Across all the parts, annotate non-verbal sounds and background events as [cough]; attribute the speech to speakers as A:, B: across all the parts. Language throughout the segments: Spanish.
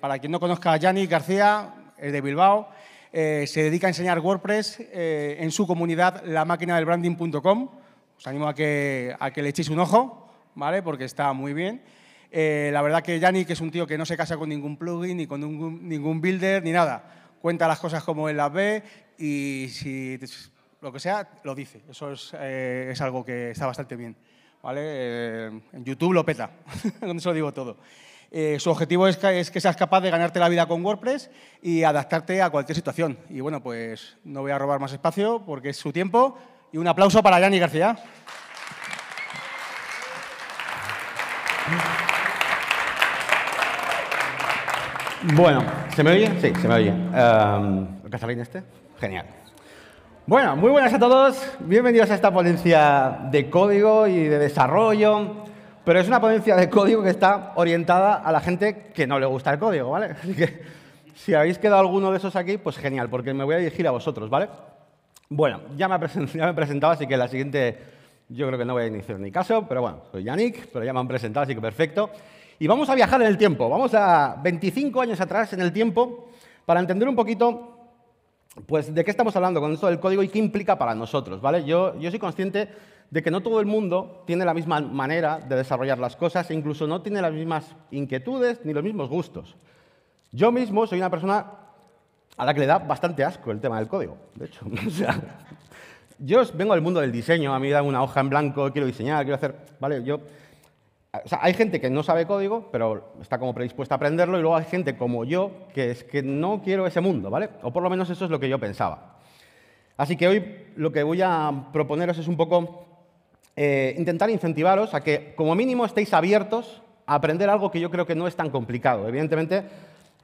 A: para quien no conozca a Yanni García, es de Bilbao, eh, se dedica a enseñar WordPress eh, en su comunidad, lamáquinadelbranding.com. Os animo a que, a que le echéis un ojo, ¿vale? Porque está muy bien. Eh, la verdad que Yanni, que es un tío que no se casa con ningún plugin, ni con ningún builder, ni nada. Cuenta las cosas como él las ve y si lo que sea, lo dice. Eso es, algo que está bastante bien. ¿Vale? en YouTube lo peta, donde [laughs] se lo digo todo. Eh, su objetivo es que, seas capaz de ganarte la vida con WordPress y adaptarte a cualquier situación. Y bueno, pues no voy a robar más espacio porque es su tiempo. Y un aplauso para Yanni García.
B: Bueno, ¿se me oye? Sí, se me oye. Um, em, ¿Casalín este? Genial. Bueno, muy buenas a todos. Bienvenidos a esta ponencia de código y de desarrollo. Pero es una ponencia de código que está orientada a la gente que no le gusta el código, ¿vale? Así [laughs] que si habéis quedado alguno de esos aquí, pues genial, porque me voy a dirigir a vosotros, ¿vale? Bueno, [laughs] ya me he presentado, así que la siguiente yo creo que no voy a iniciar ni caso, pero bueno, soy Yannick, pero ya me han presentado, así que perfecto. Y vamos a viajar en el tiempo, vamos a 25 años atrás en el tiempo para entender un poquito pues, ¿de qué estamos hablando con esto del código y qué implica para nosotros? ¿vale? Yo, soy consciente de que no todo el mundo tiene la misma manera de desarrollar las cosas e incluso no tiene las mismas inquietudes ni los mismos gustos. Yo mismo soy una persona a la que le da bastante asco el tema del código, de hecho. [laughs] yo vengo del mundo del diseño, a mí me da una hoja en blanco, quiero diseñar, quiero hacer... Vale, yo hay gente que no sabe código, pero está como predispuesta a aprenderlo, y luego hay gente como yo que es que no quiero ese mundo, ¿vale? O por lo menos eso es lo que yo pensaba. Así que hoy lo que voy a proponeros es un poco eh, intentar incentivaros a que como mínimo estéis abiertos a aprender algo que yo creo que no es tan complicado. Evidentemente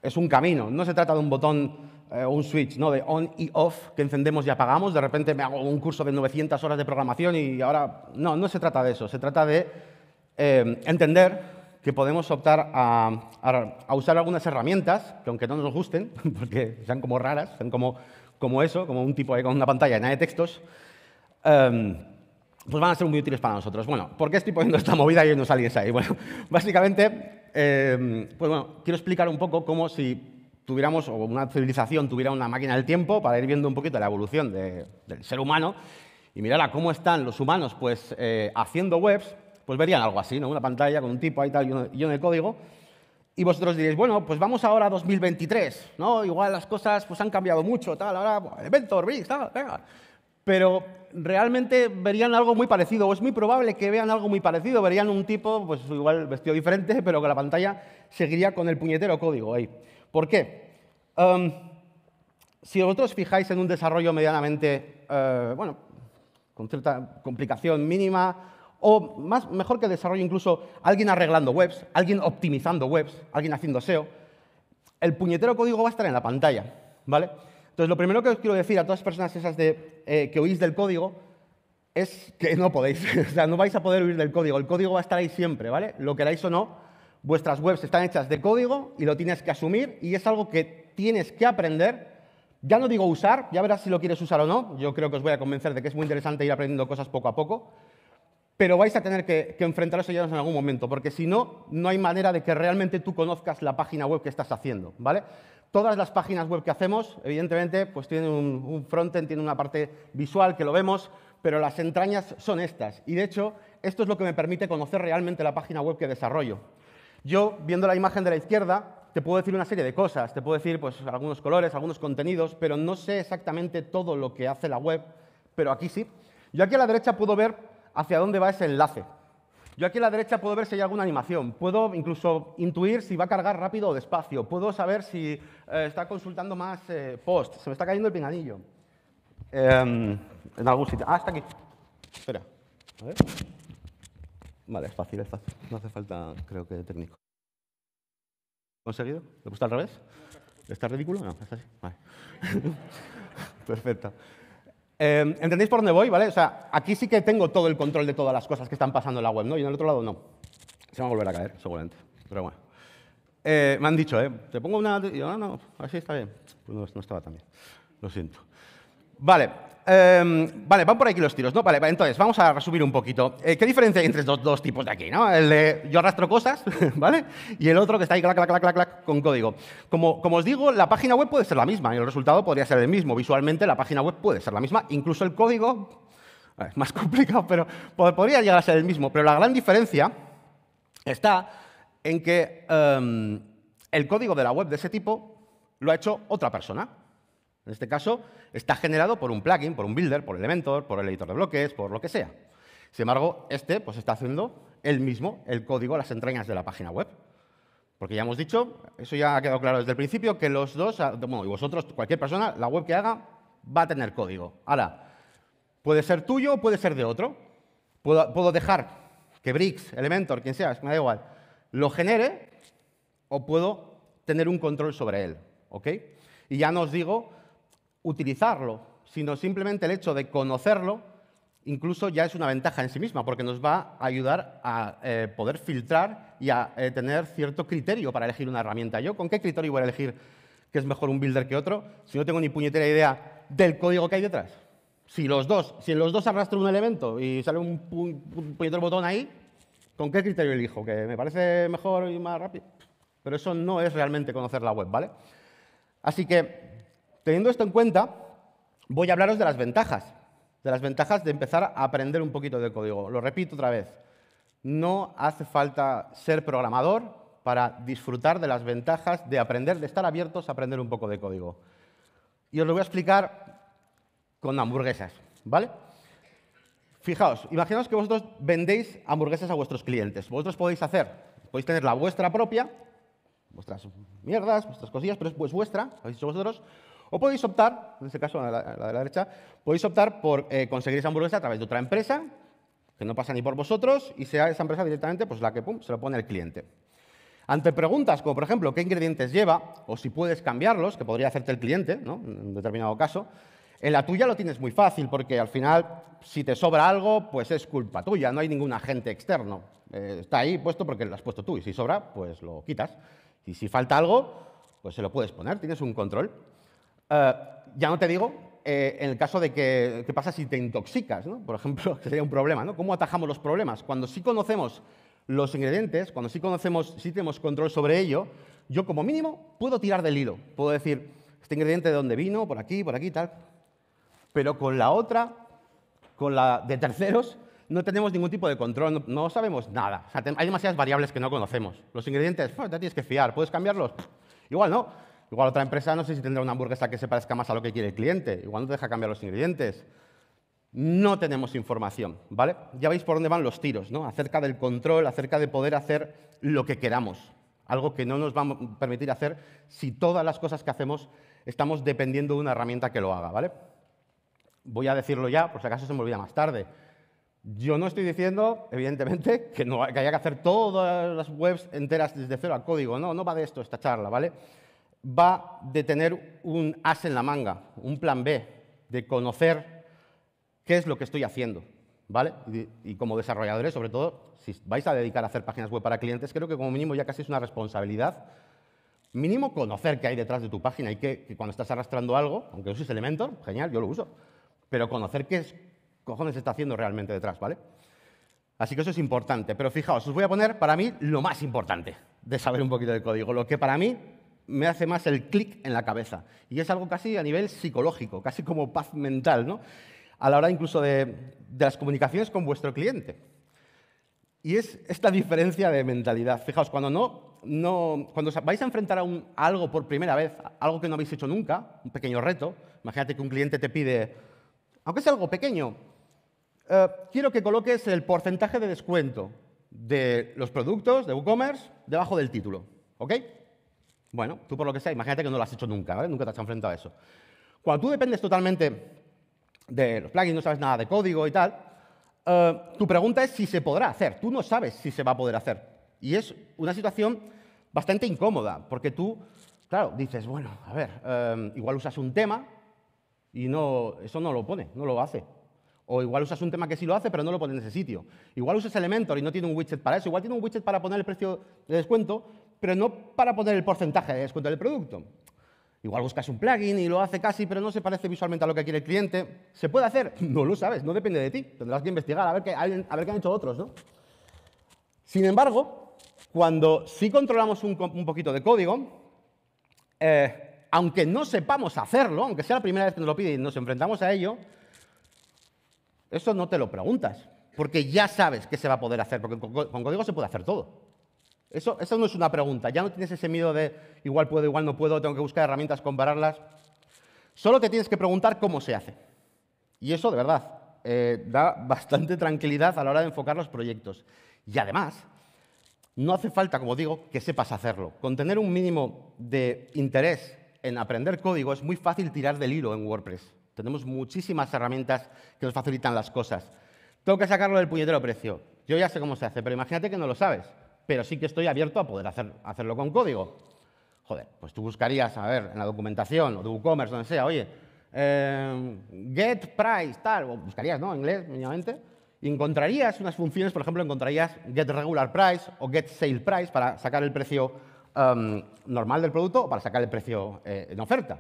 B: es un camino, no se trata de un botón eh, o un switch, ¿no? de on y off que encendemos y apagamos, de repente me hago un curso de 900 horas de programación y ahora... No, no se trata de eso, se trata de Em, entender que podemos optar a, usar algunas herramientas, que aunque no nos gusten, [laughs] porque sean como raras, sean como, como eso, como un tipo ahí con una pantalla llena de textos, em, pues van a ser muy útiles para nosotros. Bueno, ¿por qué estoy poniendo esta movida y no aliens ahí? [laughs] Bueno, básicamente, em, pues bueno, quiero explicar un poco cómo si tuviéramos, o una civilización tuviera una máquina del tiempo para ir viendo un poquito la evolución del ser humano, y a cómo están los humanos pues, eh, haciendo webs, pues verían algo así, ¿no? Una pantalla con un tipo ahí tal y uno, y código. Y vosotros diréis, bueno, pues vamos ahora a 2023, ¿no? Igual las cosas pues, han cambiado mucho, tal, ahora, el pues, Inventor, tal, venga. Pero realmente verían algo muy parecido, o es muy probable que vean algo muy parecido, verían un tipo, pues igual vestido diferente, [laughs] pero que la pantalla seguiría con el puñetero código ahí. ¿Por qué? Em, si vosotros fijáis en un desarrollo medianamente, eh, bueno, con cierta complicación mínima, o más, mejor que desarrollo incluso, alguien arreglando webs, alguien optimizando webs, alguien haciendo SEO, el puñetero código va a estar en la pantalla, ¿vale? Entonces, lo primero que os quiero decir a todas las personas esas de, eh, que oís del código es que no podéis, [laughs] o sea, no vais a poder huir del código, el código va a estar ahí siempre, ¿vale? Lo queráis o no, vuestras webs están hechas de código y lo tienes que asumir y es algo que tienes que aprender ya no digo usar, ya verás si lo quieres usar o no. Yo creo que os voy a convencer de que es muy interesante ir aprendiendo cosas poco a poco pero vais a tener que, enfrentar enfrentaros a en algún momento, porque si no, no hay manera de que realmente tú conozcas la página web que estás haciendo, ¿vale? Todas las páginas web que hacemos, evidentemente, pues tienen un, frontend, tienen una parte visual que lo vemos, pero las entrañas son estas. Y de hecho, esto es lo que me permite conocer realmente la página web que desarrollo. Yo, viendo la imagen de la izquierda, te puedo decir una serie de cosas, te puedo decir pues, algunos colores, algunos contenidos, pero no sé exactamente todo lo que hace la web, pero aquí sí. Yo aquí a la derecha puedo ver hacia dónde va ese enlace. Yo aquí a la derecha puedo ver si hay alguna animación, puedo incluso intuir si va a cargar rápido o despacio, puedo saber si eh, está consultando más eh, post, se me está cayendo el pinadillo. Em, en algún sitio. Ah, está aquí. Espera. Vale, es fácil, es fácil. No hace falta, creo que, técnico. ¿Conseguido? ¿Le gusta al revés? ¿Está ridículo? No, está así. Vale. [laughs] Perfecto. Em, ¿Entendéis por dónde voy? ¿Vale? aquí sí que tengo todo el control de todas las cosas que están pasando en la web, ¿no? Y en el otro lado no. Se va a volver a caer, seguramente. Pero bueno. Eh, me han dicho, ¿eh? Te pongo una... Y yo, no, no, así está bien. Pues no estaba tan bien. Lo siento. Vale. Em, vale, van por aquí los tiros, ¿no? Vale, entonces, vamos a resumir un poquito. Eh, ¿Qué diferencia hay entre estos dos tipos de aquí, no? El de yo arrastro cosas, [laughs] ¿vale? Y el otro que está ahí, clac, clac, clac, clac, con código. Como, os digo, la página web puede ser la misma y el resultado podría ser el mismo. Visualmente, la página web puede ser la misma. Incluso el código es más [laughs] complicado, pero podría llegar a ser el mismo. Pero la gran diferencia está en que em, el código de la web de ese tipo lo ha hecho otra persona. En este caso, está generado por un plugin, por un builder, por Elementor, por el editor de bloques, por lo que sea. Sin embargo, este pues, está haciendo el mismo el código, las entrañas de la página web. Porque ya hemos dicho, eso ya ha quedado claro desde el principio, que los dos, ah, bueno, y vosotros, cualquier persona, la web que haga va a tener código. Ahora, puede ser tuyo o puede ser de otro. Puedo, dejar que Bricks, Elementor, quien sea, me da igual, lo genere o puedo tener un control sobre él. ¿Ok? Y ya no digo utilizarlo, sino simplemente el hecho de conocerlo, incluso ya es una ventaja en sí misma, porque nos va a ayudar a eh, poder filtrar y a eh, tener cierto criterio para elegir una herramienta. ¿Yo con qué criterio voy a elegir que es mejor un builder que otro si no tengo ni puñetera idea del código que hay detrás? Si, los dos, si en los dos arrastro un elemento y sale un, un puñetero botón ahí, ¿con qué criterio elijo? ¿Que me parece mejor y más rápido? Pero eso no es realmente conocer la web, ¿vale? Así que Teniendo esto en cuenta, voy a hablaros de las ventajas, de las ventajas de empezar a aprender un poquito de código. Lo repito otra vez, no hace falta ser programador para disfrutar de las ventajas de aprender, de estar abiertos a aprender un poco de código. Y os lo voy a explicar con hamburguesas, ¿vale? Fijaos, imaginaos que vosotros vendéis hamburguesas a vuestros clientes. Vosotros podéis hacer, podéis tener la vuestra propia, vuestras mierdas, vuestras cosillas, pero es vuestra, habéis hecho vosotros, o podéis optar, en este caso, la, de la derecha, podéis optar por eh, conseguir esa hamburguesa a través de otra empresa, que no pasa ni por vosotros, y sea esa empresa directamente pues, la que se lo pone el cliente. Ante preguntas como, por ejemplo, qué ingredientes lleva o si puedes cambiarlos, que podría hacerte el cliente, en un determinado caso, en la tuya lo tienes muy fácil, porque al final, si te sobra algo, pues es culpa tuya, no hay ningún agente externo. Eh, está ahí puesto porque lo has puesto tú, y si sobra, pues lo quitas. Y si falta algo, pues se lo puedes poner, tienes un control. Eh, ya no te digo eh, en el caso de que, ¿qué pasa si te intoxicas? Por ejemplo, [laughs] sería un problema. ¿no? ¿Cómo atajamos los problemas? Cuando sí conocemos los ingredientes, cuando sí tenemos control sobre ello, yo como mínimo puedo tirar del hilo. Puedo decir, este ingrediente de dónde vino, por aquí, por aquí, tal. Pero con la otra, con la de terceros, no tenemos ningún tipo de control, no, sabemos nada. hay demasiadas variables que no conocemos. Los ingredientes, te tienes que fiar, puedes cambiarlos. Igual no. Igual otra empresa no sé si tendrá una hamburguesa que se parezca más a lo que quiere el cliente. Igual no deja cambiar los ingredientes. No tenemos información, ¿vale? Ya veis por dónde van los tiros, ¿no? Acerca del control, acerca de poder hacer lo que queramos. Algo que no nos va a permitir hacer si todas las cosas que hacemos estamos dependiendo de una herramienta que lo haga, ¿vale? Voy a decirlo ya, por si acaso se me olvida más tarde. Yo no estoy diciendo, evidentemente, [laughs] que, que haya que hacer todas las webs enteras desde cero al código. No, no va de esto esta charla, ¿vale? va de tener un as en la manga, un plan B, de conocer qué es lo que estoy haciendo. ¿Vale? Y, como desarrolladores, sobre todo, si vais a dedicar a hacer páginas web para clientes, creo que como mínimo ya casi es una responsabilidad. Mínimo conocer qué hay detrás de tu página y que, cuando estás arrastrando algo, aunque uses elemento, genial, yo lo uso, pero conocer qué es, cojones está haciendo realmente detrás, ¿vale? Así que eso es importante. Pero fijaos, os voy a poner para mí lo más importante de saber un poquito de código, lo que para mí me hace más el clic en la cabeza. Y es algo casi a nivel psicológico, casi como paz mental, ¿no? A la hora incluso de, las comunicaciones con vuestro cliente. Y es esta diferencia de mentalidad. Fijaos, cuando, no, no, cuando vais a enfrentar a, un, algo por primera vez, algo que no habéis hecho nunca, un pequeño reto, imagínate que un cliente te pide, aunque sea algo pequeño, eh, quiero que coloques el porcentaje de descuento de los productos de WooCommerce debajo del título. ¿Ok? Bueno, tú por lo que sea, imagínate que no lo has hecho nunca, ¿vale? Nunca te has enfrentado a eso. Cuando tú dependes totalmente de los plugins, no sabes nada de código y tal, eh, tu pregunta es si se podrá hacer. Tú no sabes si se va a poder hacer. Y es una situación bastante incómoda, porque tú, claro, dices, bueno, a ver, eh, igual usas un tema y no, eso no lo pone, no lo hace. O igual usas un tema que sí lo hace, pero no lo pone en ese sitio. Igual usas Elementor y no tiene un widget para eso. Igual tiene un widget para poner el precio de descuento, pero no para poner el porcentaje de descuento del producto. Igual buscas un plugin y lo hace casi, pero no se parece visualmente a lo que quiere el cliente. ¿Se puede hacer? [laughs] No lo sabes, no depende de ti. Tendrás que investigar a ver qué, han hecho otros, ¿no? Sin embargo, cuando sí controlamos un, poquito de código, eh, aunque no sepamos hacerlo, aunque sea la primera vez que nos lo pide y nos enfrentamos a ello, eso no te lo preguntas, porque ya sabes que se va a poder hacer, porque con código se puede hacer todo. Eso, no es una pregunta. Ya no tienes ese miedo de igual puedo, igual no puedo, tengo que buscar herramientas, compararlas. Solo te tienes que preguntar cómo se hace. Y eso, de verdad, eh, da [laughs] bastante tranquilidad a la hora de enfocar los proyectos. Y además, no hace falta, como digo, que sepas hacerlo. Con tener un mínimo de interés en aprender código es muy fácil tirar del hilo en WordPress. Tenemos muchísimas herramientas que nos facilitan las cosas. Tengo que sacarlo del puñetero precio. Yo ya sé cómo se hace, pero imagínate que no lo sabes pero sí que estoy abierto a poder hacer, hacerlo con código. Joder, pues tú buscarías, a ver, en la documentación o de WooCommerce, donde sea, oye, eh, get price, tal, o buscarías, ¿no? En inglés, mínimamente. encontrarías unas funciones, por ejemplo, encontrarías get regular price o get sale price para sacar el precio em, normal del producto o para sacar el precio eh, en oferta.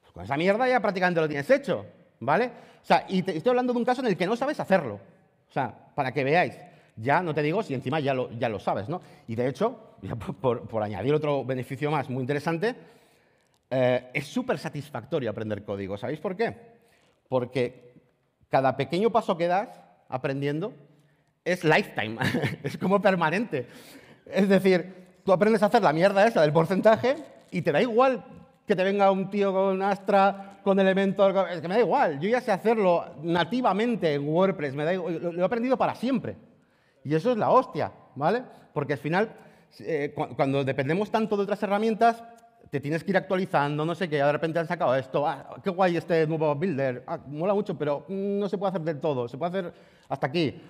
B: Pues con esa mierda ya prácticamente lo tienes hecho, ¿vale? O sea, y te estoy hablando de un caso en el que no sabes hacerlo. O sea, para que veáis ya no te digo si encima ya lo, ya lo sabes, ¿no? Y de hecho, [laughs] por, añadir otro beneficio más muy interesante, eh, es súper satisfactorio aprender código. ¿Sabéis por qué? Porque cada pequeño paso que das aprendiendo es lifetime, [laughs] es como permanente. Es decir, tú aprendes a hacer la mierda esa del porcentaje y te da igual que te venga un tío con Astra, con Elementor, es que me da igual, yo ya sé hacerlo nativamente en WordPress, me lo he aprendido para siempre. Y eso es la hostia, ¿vale? Porque al final, eh, cuando dependemos tanto de otras herramientas, te tienes que ir actualizando, no sé qué, de repente han sacado esto, ah, qué guay este nuevo builder, ah, mola mucho, pero mm, no se puede hacer del todo, se puede hacer hasta aquí.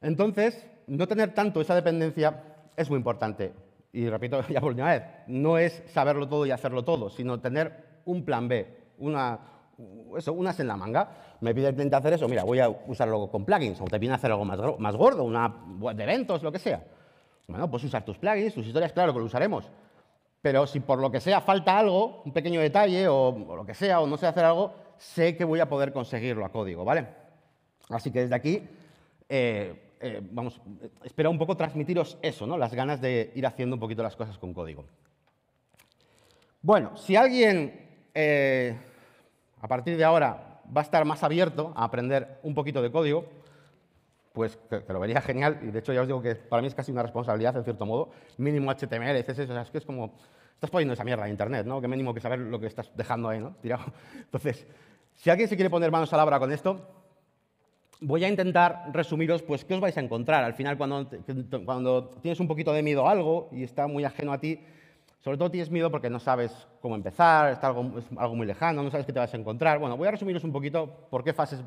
B: Entonces, no tener tanto esa dependencia es muy importante. Y repito [laughs] ya por última vez, no es saberlo todo y hacerlo todo, sino tener un plan B, una, eso, unas en la manga. Me pide el hacer eso, mira, voy a usarlo con plugins, o te a hacer algo más, más gordo, una web de eventos, lo que sea. Bueno, puedes usar tus plugins, tus historias, claro que lo usaremos. Pero si por lo que sea falta algo, un pequeño detalle o, lo que sea, o no sé hacer algo, sé que voy a poder conseguirlo a código, ¿vale? Así que desde aquí, eh, eh, vamos, espero un poco transmitiros eso, ¿no? Las ganas de ir haciendo un poquito las cosas con código. Bueno, si alguien eh, a partir de ahora va a estar más abierto a aprender un poquito de código, pues que, lo vería genial. Y de hecho ya os digo que para mí es casi una responsabilidad, en cierto modo. Mínimo HTML, CSS, o sea, es que es como... Estás poniendo esa mierda en Internet, ¿no? Que mínimo que saber lo que estás dejando ahí, ¿no? [laughs] Tirado. Entonces, si alguien se quiere poner manos a la obra con esto, voy a intentar resumiros pues qué os vais a encontrar. Al final, cuando, cuando tienes un poquito de miedo a algo y está muy ajeno a ti, sobre todo tienes miedo porque no sabes cómo empezar, está algo, algo muy lejano, no sabes qué te vas a encontrar. Bueno, voy a resumiros un poquito por qué fases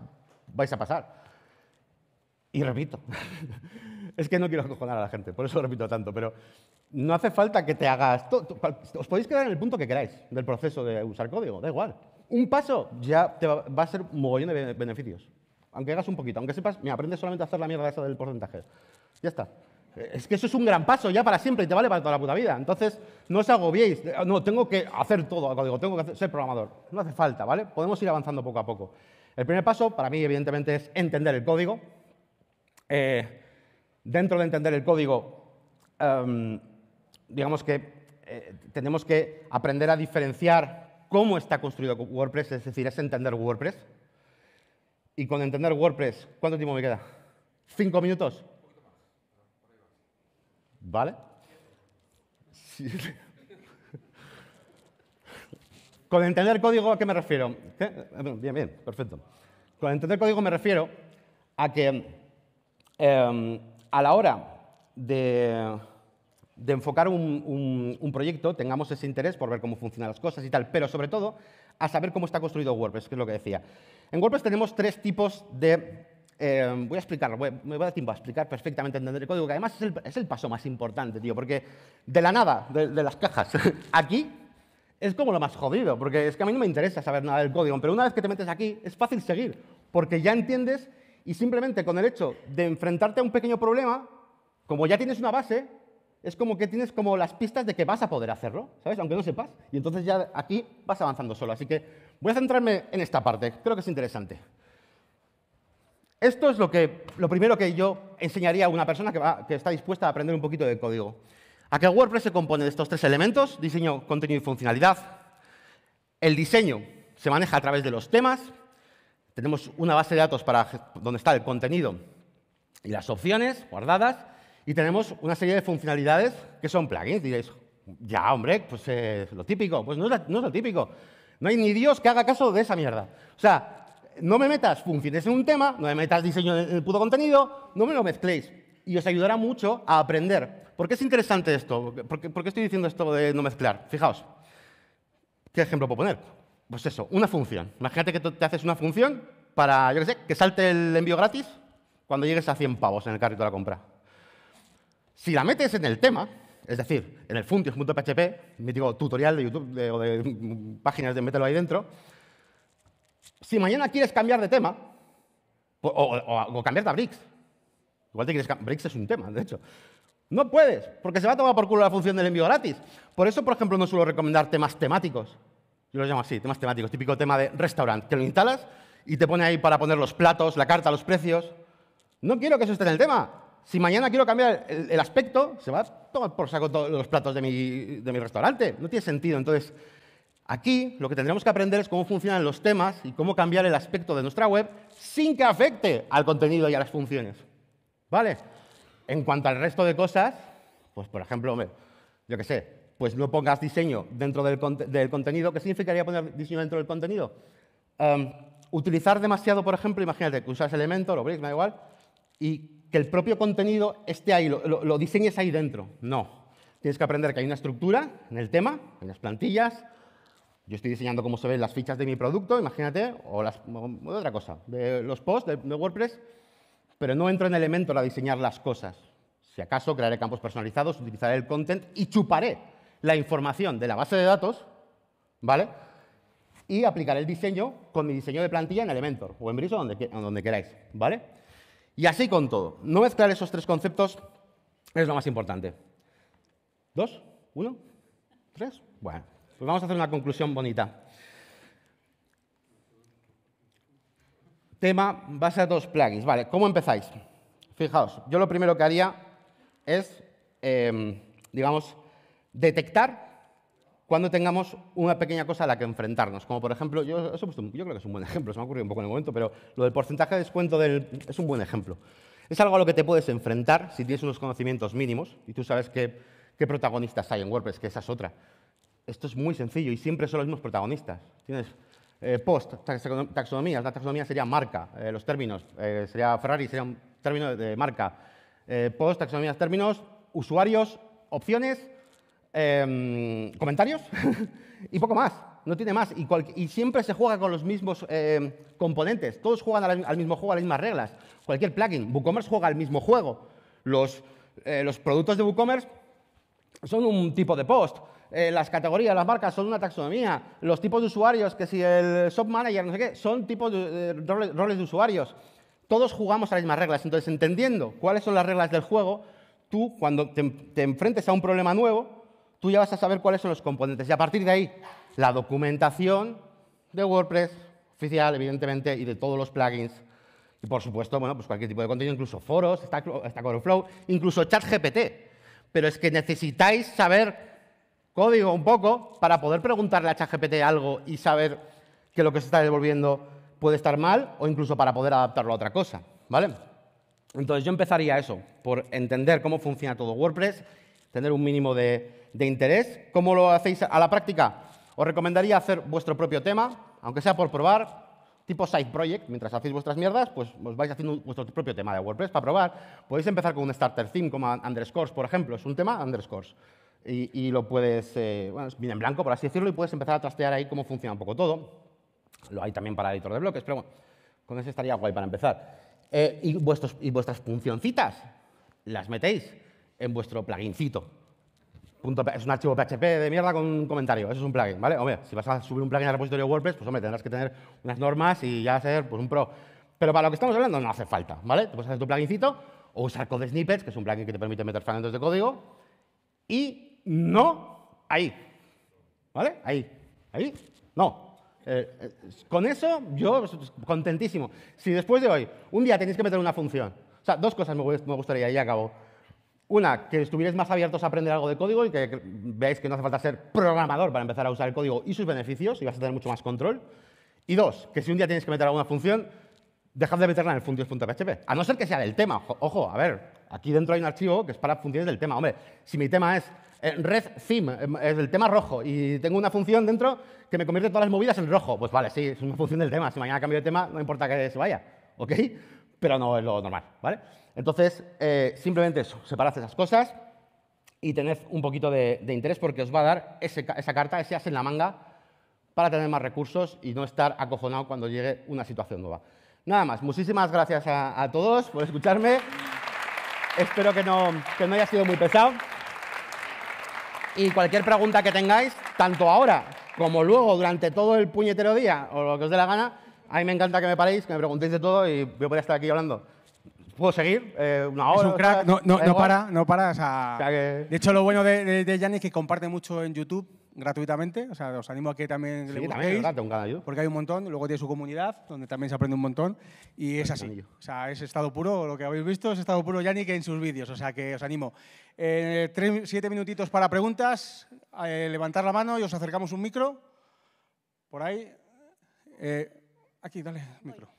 B: vais a pasar. Y repito,
A: [laughs]
B: es que no quiero acojonar a la gente, por eso repito tanto, pero no hace falta que te hagas... Os podéis quedar en el punto que queráis del proceso de usar código, da igual. Un paso ya te va, a ser mogollón de beneficios. Aunque hagas un poquito, aunque sepas, me aprendes solamente a hacer la mierda esa del porcentaje. Ya está. Es que eso es un gran paso ya para siempre y te vale para toda la puta vida. Entonces, no os agobiéis. No, tengo que hacer todo código, tengo que ser programador. No hace falta, ¿vale? Podemos ir avanzando poco a poco. El primer paso, para mí, evidentemente, es entender el código. Eh, dentro de entender el código, em, digamos que eh, tenemos que aprender a diferenciar cómo está construido WordPress, es decir, es entender WordPress. Y con entender WordPress, ¿cuánto tiempo me queda? ¿Cinco minutos? ¿Vale? Con entender código, ¿a qué me refiero? Bien, bien, perfecto. Con entender código me refiero a que em, a la hora de, enfocar un, un, proyecto tengamos ese interés por ver cómo funcionan las cosas y tal, pero sobre todo a saber cómo está construido WordPress, que es lo que decía. En WordPress tenemos tres tipos de Em, voy a explicarlo, me voy a dar tiempo a explicar perfectamente, entender el código, que además es el, paso más importante, tío, porque de la nada, de, de las cajas, [laughs] aquí es como lo más jodido, porque es que a mí no me interesa saber nada del código, pero una vez que te metes aquí es fácil seguir, porque ya entiendes y simplemente con el hecho de enfrentarte a un pequeño problema, como ya tienes una base, es como que tienes como las pistas de que vas a poder hacerlo, ¿sabes? Aunque no sepas. Y entonces ya aquí vas avanzando solo. Así que voy a centrarme en esta parte, creo que es interesante. Esto es lo, que, lo primero que yo enseñaría a una persona que, va, que está dispuesta a aprender un poquito de código. A que WordPress se compone de estos tres elementos, diseño, contenido y funcionalidad. El diseño se maneja a través de los temas. Tenemos una base de datos para donde está el contenido y las opciones guardadas. Y tenemos una serie de funcionalidades que son plugins. Diréis, ya, hombre, pues es eh, lo típico. Pues no es, no es lo típico. No hay ni Dios que haga caso de esa mierda. O sea, no me metas funciones en un tema, no me metas diseño en el puto contenido, no me lo mezcléis. Y os ayudará mucho a aprender. ¿Por qué es interesante esto? ¿Por qué, estoy diciendo esto de no mezclar? Fijaos, ¿qué ejemplo puedo poner? Pues eso, una función. Imagínate que te haces una función para, yo sé, que salte el envío gratis cuando llegues a 100 pavos en el carrito de la compra. Si la metes en el tema, es decir, en el funtions.php, mi digo tutorial de YouTube o de mm, páginas de mételo ahí dentro, si mañana quieres cambiar de tema, o, o, cambiarte a BRICS, igual te quieres BRICS es un tema, de hecho. No puedes, porque se va a tomar por culo la función del envío gratis. Por eso, por ejemplo, no suelo recomendar temas temáticos. Yo los llamo así, temas temáticos, típico tema de restaurante, que lo instalas y te pone ahí para poner los platos, la carta, los precios. No quiero que eso esté en el tema. Si mañana quiero cambiar el, el aspecto, se va a tomar por saco todos los platos de mi, de mi restaurante. No tiene sentido. Entonces, Aquí lo que tendremos que aprender es cómo funcionan los temas y cómo cambiar el aspecto de nuestra web sin que afecte al contenido y a las funciones. ¿Vale? En cuanto al resto de cosas, pues por ejemplo, yo qué sé, pues no pongas diseño dentro del, contenido. ¿Qué significaría poner diseño dentro del contenido? Em, utilizar demasiado, por ejemplo, imagínate que usas Elementor o Bricks, me da igual, y que el propio contenido esté ahí, lo diseñes ahí dentro. No. Tienes que aprender que hay una estructura en el tema, en las plantillas, yo estoy diseñando cómo se ven las fichas de mi producto, imagínate, o, las, otra cosa, de los posts de, WordPress, pero no entro en Elementor a diseñar las cosas. Si acaso, crearé campos personalizados, utilizaré el content y chuparé la información de la base de datos, ¿vale? Y aplicaré el diseño con mi diseño de plantilla en Elementor o en Briso, donde, donde queráis, ¿vale? Y así con todo. No mezclar esos tres conceptos es lo más importante. ¿Dos? ¿Uno? ¿Tres? Bueno. Pues vamos a hacer una conclusión bonita. Tema, base a dos plugins. Vale, ¿cómo empezáis? Fijaos, yo lo primero que haría es, em, digamos, detectar cuando tengamos una pequeña cosa a la que enfrentarnos. Como por ejemplo, pues, yo, creo que es un buen ejemplo, se me ha ocurrido un poco en el momento, pero lo del porcentaje de descuento es un buen ejemplo. Es algo a lo que te puedes enfrentar si tienes unos conocimientos mínimos y tú sabes qué protagonistas hay en WordPress, que esa es otra esto es muy sencillo y siempre son los mismos protagonistas. Tienes eh, post, taxonomía, La taxonomía sería marca, eh, los términos, eh, sería Ferrari, sería un término de, marca. post, taxonomía, términos, usuarios, opciones, em, comentarios [laughs] y poco más. No tiene más. Y, siempre se juega con los mismos em, componentes. Todos juegan al, mismo juego, a las mismas reglas. Cualquier plugin. WooCommerce juega al mismo juego. Los, los productos de WooCommerce son un tipo de post. Eh, las categorías, las marcas son una taxonomía, los tipos de usuarios, que si el shop manager, no sé qué, son tipos de roles, de usuarios. Todos jugamos a las mismas reglas, entonces entendiendo cuáles son las reglas del juego, tú cuando te, enfrentes a un problema nuevo, tú ya vas a saber cuáles son los componentes. Y a partir de ahí, la documentación de WordPress oficial, evidentemente, y de todos los plugins. Y por supuesto, bueno, pues cualquier tipo de contenido, incluso foros, Stack Overflow, incluso ChatGPT. Pero es que necesitáis saber código un poco para poder preguntarle a ChatGPT algo y saber que lo que se está devolviendo puede estar mal o incluso para poder adaptarlo a otra cosa, ¿vale? Entonces yo empezaría eso, por entender cómo funciona todo WordPress, tener un mínimo de, interés. ¿Cómo lo hacéis a la práctica? Os recomendaría hacer vuestro propio tema, aunque sea por probar, tipo side project, mientras hacéis vuestras mierdas, pues os vais haciendo vuestro propio tema de WordPress para probar. Podéis empezar con un starter theme como underscores, por ejemplo, es un tema underscores y, lo puedes, eh, bueno, en blanco, por así decirlo, y puedes empezar a trastear ahí cómo funciona un poco todo. Lo hay también para editor de bloques, pero bueno, con ese estaría guay para empezar. Eh, y, vuestros, y vuestras funcioncitas las metéis en vuestro plugincito. es un archivo PHP de mierda con un comentario. Eso es un plugin, ¿vale? Hombre, si vas a subir un plugin al repositorio WordPress, pues hombre, tendrás que tener unas normas y ya ser pues, un pro. Pero para lo que estamos hablando no hace falta, ¿vale? Te puedes hacer tu plugincito o usar Code Snippets, que es un plugin que te permite meter fragmentos de código. Y no, ahí. ¿Vale? Ahí. Ahí, no. Eh, eh, con eso yo contentísimo. Si después de hoy, un día tenéis que meter una función, o sea, dos cosas me gustaría y acabo. Una, que estuvierais más abiertos a aprender algo de código y que veáis que no hace falta ser programador para empezar a usar el código y sus beneficios y vas a tener mucho más control. Y dos, que si un día tenéis que meter alguna función, dejad de meterla en el A no ser que sea del tema. Ojo, a ver, aquí dentro hay un archivo que es para funciones del tema. Hombre, si mi tema es eh, red theme, eh, es el tema rojo, y tengo una función dentro que me convierte todas las movidas en rojo, pues vale, sí, es una función del tema. Si mañana cambio de tema, no importa que se vaya, ¿ok? Pero no es lo normal, ¿vale? Entonces, eh, simplemente eso, separad esas cosas y tened un poquito de, interés porque os va a dar esa carta, ese as en la manga, para tener más recursos y no estar acojonado cuando llegue una situación nueva. Nada más, muchísimas gracias a, todos por escucharme. Espero que no, no haya sido muy pesado. Y cualquier pregunta que tengáis, tanto ahora como luego, durante todo el puñetero día, o lo que os dé la gana, a mí me encanta que me paréis, que me preguntéis de todo y yo podría estar aquí hablando.
A: ¿Puedo seguir? Eh, una hora, es un crack, no, para, no para. De hecho, lo bueno de, de, es que comparte mucho en YouTube gratuitamente. O sea, os animo a que también le busquéis, porque hay un montón. Luego tiene su comunidad, donde también se aprende un montón. Y pues es así. O sea, es estado puro. Lo que habéis visto es estado puro Yannick en sus vídeos. O sea, que os animo. Eh, tres, siete minutitos para preguntas. Eh, levantar la mano y os acercamos un micro. Por ahí. Eh, aquí, dale, micro.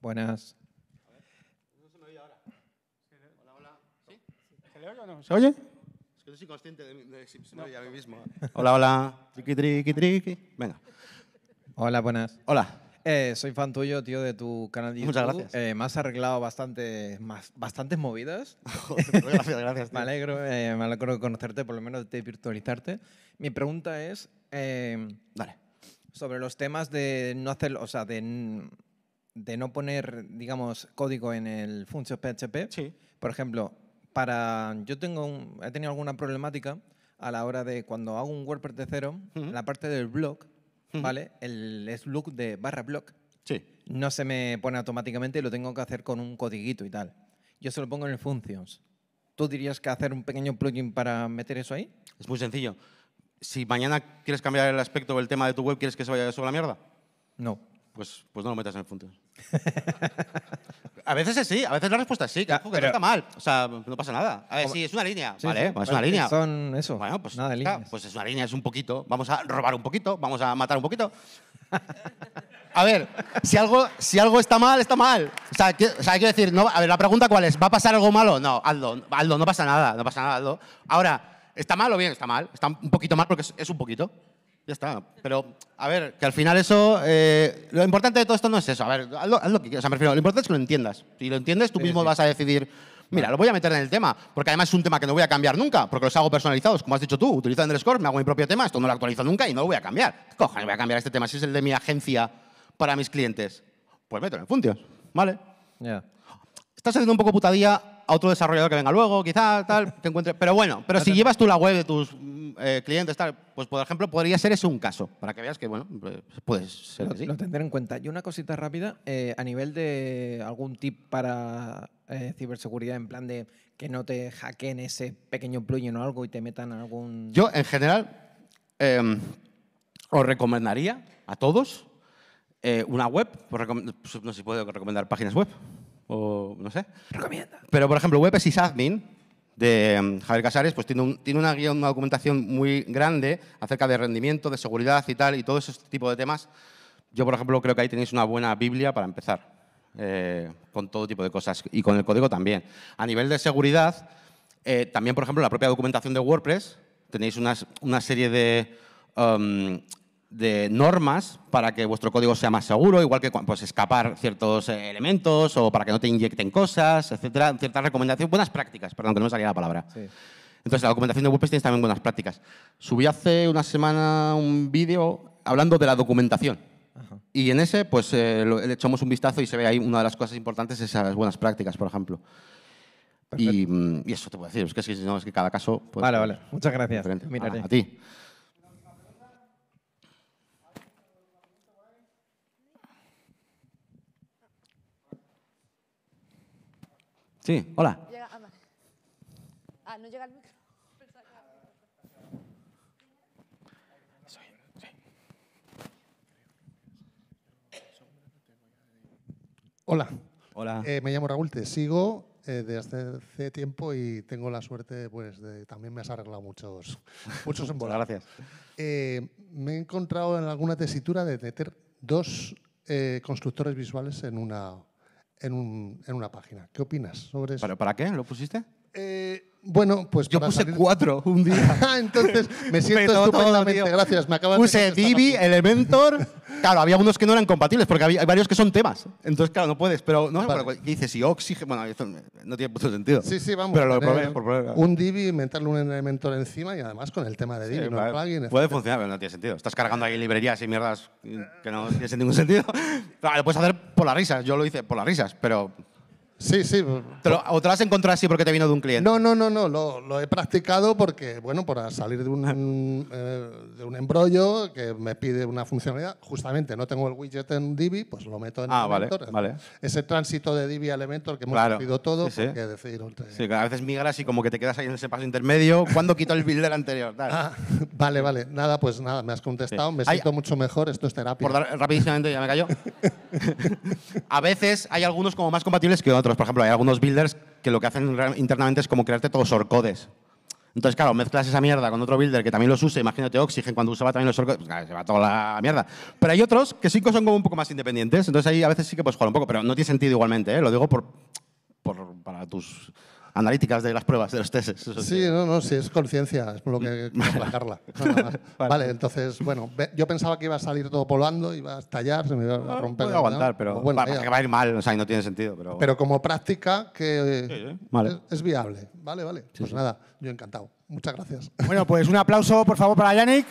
C: Buenas.
B: oye ¿Se oye? Es que no soy consciente
C: de, de si me a mí mismo. [laughs]
B: Hola, hola. Triqui, triqui, triqui. Venga.
C: Hola, buenas. Hola. Eh, soy fan tuyo, tío, de tu canal de YouTube. Muchas gracias. Eh, me has arreglado bastante, bastantes movidas. [laughs] gracias, gracias. [laughs] Me alegro, eh, me alegro de conocerte, por lo menos de virtualizarte. Mi pregunta es em, Dale. sobre los temas de no hacer, o sea, de, de no poner, digamos, código en el function PHP. Sí. Por ejemplo, para, yo tengo he tenido alguna problemática a la hora de cuando hago un WordPress de cero, la parte del blog, ¿vale? El look de barra blog. Sí. No se me pone automáticamente y lo tengo que hacer con un codiguito y tal. Yo se lo pongo en el Functions. ¿Tú dirías que hacer un pequeño plugin para meter eso ahí?
B: Es muy sencillo. Si mañana quieres cambiar el aspecto o el tema de tu web, ¿quieres que se vaya a la mierda? No. Pues, pues no lo metas en el Functions. [laughs] A veces es sí, a veces la respuesta es sí, que, no está mal. O sea, no pasa nada. A ver, sí, es una
C: línea. vale, es una línea. Son
B: eso. Bueno, pues, nada de pues es una línea, es un poquito. Vamos a robar un poquito, vamos a matar un poquito. [laughs] A ver, si algo, si algo está mal, está mal. O sea, que- quiero decir, no, a ver, la pregunta cuál es, ¿va a pasar algo malo? No, Aldo, Aldo, no pasa nada, no pasa nada, Aldo. Ahora, ¿está mal o bien? Está mal. Está un poquito mal porque es un poquito. Ya está. Pero, a ver, que al final eso. Eh, lo importante de todo esto no es eso. A ver, haz lo, que quieras. lo importante es que lo entiendas. Si lo entiendes, tú mismo vas a decidir. Mira, lo voy a meter en el tema, porque además es un tema que no voy a cambiar nunca, porque los hago personalizados, como has dicho tú. Utilizo score me hago mi propio tema, esto no lo actualizo nunca y no lo voy a cambiar. coja, cojones voy a cambiar este tema si es el de mi agencia para mis clientes? Pues mételo en funciones ¿vale? Ya estás haciendo un poco putadilla a otro desarrollador que venga luego, quizá, tal, te encuentres... Pero bueno, pero si llevas tú la web de tus eh, clientes, tal, pues por ejemplo, podría ser ese un caso, para que veas que, bueno, pues, puedes
C: ser así. Lo tendré en cuenta. Y una cosita rápida, eh, a nivel de algún tip para eh, ciberseguridad, en plan de que no te hackeen ese pequeño plugin o algo y te metan algún.
B: Yo, en general, em, os recomendaría a todos una web, no sé si puedo recomendar páginas web o no sé. Pero, por ejemplo, web y admin de mm, Javier Casares, pues tiene, una guía, una documentación muy grande acerca de rendimiento, de seguridad y tal, y todo ese tipo de temas. Yo, por ejemplo, creo que ahí tenéis una buena Biblia para empezar, eh, con todo tipo de cosas, y con el código también. A nivel de seguridad, eh, también, por ejemplo, la propia documentación de WordPress, tenéis una serie de um, de normas para que vuestro código sea más seguro, igual que pues, escapar ciertos eh, elementos o para que no te inyecten cosas, etcétera, ciertas recomendaciones, buenas prácticas, perdón, que no me salía la palabra. Entonces, la documentación de WordPress tiene también buenas prácticas. Subí hace una semana un vídeo hablando de la documentación. Y en ese, pues, eh, le echamos un vistazo y se ve ahí una de las cosas importantes, esas buenas prácticas, por ejemplo. Mm, y, eso te puedo decir, es que, si no, es que cada caso... Pues, vale, pues, vale, muchas gracias. a
C: ti. Sí, hola. Ah, no llega el micro.
D: Hola. Hola. Eh, me llamo Raúl, te sigo desde eh, hace tiempo y tengo la suerte, pues, de, también me has arreglado muchos, [laughs] muchos Muchas Gracias. Eh, me he encontrado en alguna tesitura de meter dos constructores visuales en una en, un, en una página. ¿Qué opinas sobre eso? ¿Para, qué lo pusiste? Eh, bueno, pues yo puse cuatro un día. [laughs] Ah, entonces me siento totalmente. estupendamente. Gracias. Me acabas puse Divi, Elementor. Claro, había unos que no eran compatibles, porque había, hay varios que son temas.
B: Entonces, claro, no puedes. Pero ¿qué dices? Si oxígeno. Bueno, no tiene mucho sentido. Sí, sí, vamos. Pero lo eh, Un
D: Divi, meterle un elemento encima y además con el tema de Divi, no
B: Puede funcionar, pero no tiene sentido. Estás cargando ahí librerías y mierdas que no tienen ningún sentido. Claro, [laughs] lo puedes hacer por las risas. Yo lo hice por las risas, pero
D: Sí, sí. ¿O te lo has encontrado así porque te vino de un cliente? No, no, no, no. Lo, he practicado porque, bueno, para salir de un, eh, de un embrollo que me pide una funcionalidad, justamente no tengo el widget en Divi, pues lo meto en ah, Elementor. Vale, vale. Ese tránsito de Divi a Elementor que hemos todo, sí,
B: a veces migras y como que te quedas ahí en ese paso intermedio. ¿Cuándo quito el builder
D: anterior? Ah, [laughs] vale, vale. Nada, pues nada, me has contestado. Me siento mucho mejor. Esto es terapia. Por dar, rapidísimamente, ya me cayó. [laughs] [laughs] a veces
B: hay algunos como más compatibles que otros por ejemplo, hay algunos builders que lo que hacen internamente es como crearte todos orcodes. Entonces, claro, mezclas esa mierda con otro builder que también los usa, imagínate Oxygen cuando usaba también los orcodes, pues, se va toda la mierda. Pero hay otros que sí que son como un poco más independientes, entonces ahí a veces sí que pues jugar un poco, pero no tiene sentido igualmente, ¿eh? lo digo por, por, para tus analíticas de las pruebas, de los testes. Sí, no,
D: no, sí, es conciencia, es por lo que [laughs] Carla. [laughs] vale. entonces, bueno, yo pensaba que iba a salir todo y iba a estallar, se me iba a ah, romper. Puedo aguantar, pero bueno, va,
B: a ir mal, o sea, no tiene sentido. Pero, como
D: práctica que eh, Vale. es, viable. Vale, vale. pues nada, yo encantado. Muchas gracias.
A: Bueno, pues un aplauso, por favor, para Yannick.